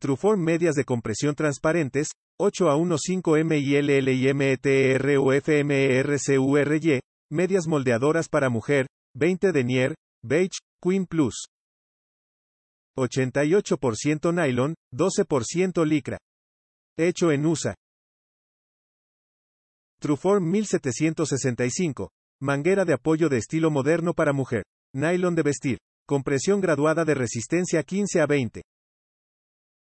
Truform medias de compresión transparentes, 8 a 15 MILL e e e y medias moldeadoras para mujer, 20 denier, beige, Queen Plus. 88% nylon, 12% licra. Hecho en USA. Truform 1765. Manguera de apoyo de estilo moderno para mujer. Nylon de vestir. Compresión graduada de resistencia 15 a 20.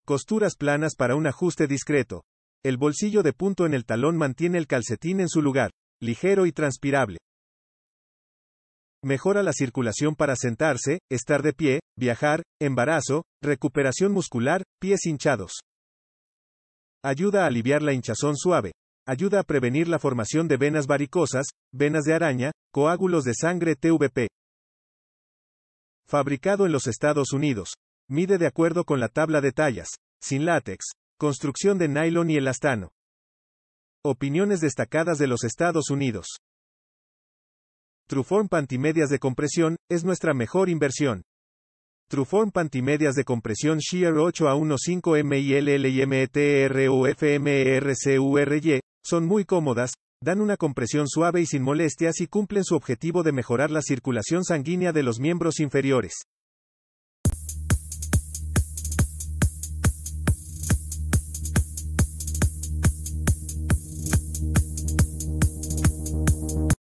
Costuras planas para un ajuste discreto. El bolsillo de punto en el talón mantiene el calcetín en su lugar, ligero y transpirable. Mejora la circulación para sentarse, estar de pie, viajar, embarazo, recuperación muscular, pies hinchados. Ayuda a aliviar la hinchazón suave. Ayuda a prevenir la formación de venas varicosas, venas de araña, coágulos de sangre TVP. Fabricado en los Estados Unidos, Mide de acuerdo con la tabla de tallas, sin látex, construcción de nylon y elastano. Opiniones destacadas de los Estados Unidos. Truform Pantimedias de compresión, es nuestra mejor inversión. Truform Pantimedias de compresión Shear 8 a 15 e e R y son muy cómodas, dan una compresión suave y sin molestias y cumplen su objetivo de mejorar la circulación sanguínea de los miembros inferiores.